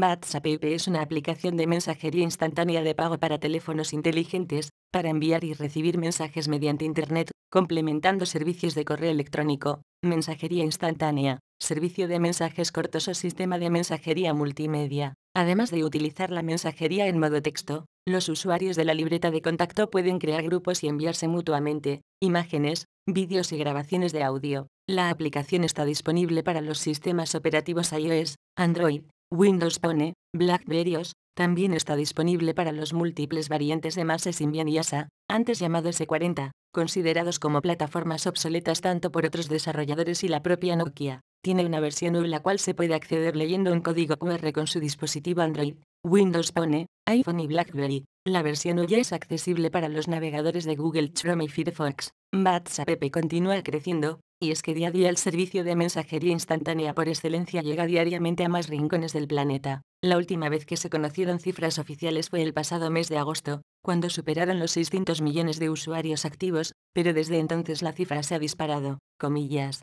WhatsApp es una aplicación de mensajería instantánea de pago para teléfonos inteligentes, para enviar y recibir mensajes mediante Internet, complementando servicios de correo electrónico, mensajería instantánea, servicio de mensajes cortos o sistema de mensajería multimedia. Además de utilizar la mensajería en modo texto, los usuarios de la libreta de contacto pueden crear grupos y enviarse mutuamente, imágenes, vídeos y grabaciones de audio. La aplicación está disponible para los sistemas operativos iOS, Android, Windows Phone, OS, también está disponible para los múltiples variantes de MASE Symbian y ASA, antes llamados s 40 considerados como plataformas obsoletas tanto por otros desarrolladores y la propia Nokia. Tiene una versión U la cual se puede acceder leyendo un código QR con su dispositivo Android, Windows Phone, iPhone y BlackBerry. La versión hoy es accesible para los navegadores de Google Chrome y Firefox. WhatsApp continúa creciendo, y es que día a día el servicio de mensajería instantánea por excelencia llega diariamente a más rincones del planeta. La última vez que se conocieron cifras oficiales fue el pasado mes de agosto, cuando superaron los 600 millones de usuarios activos, pero desde entonces la cifra se ha disparado, comillas.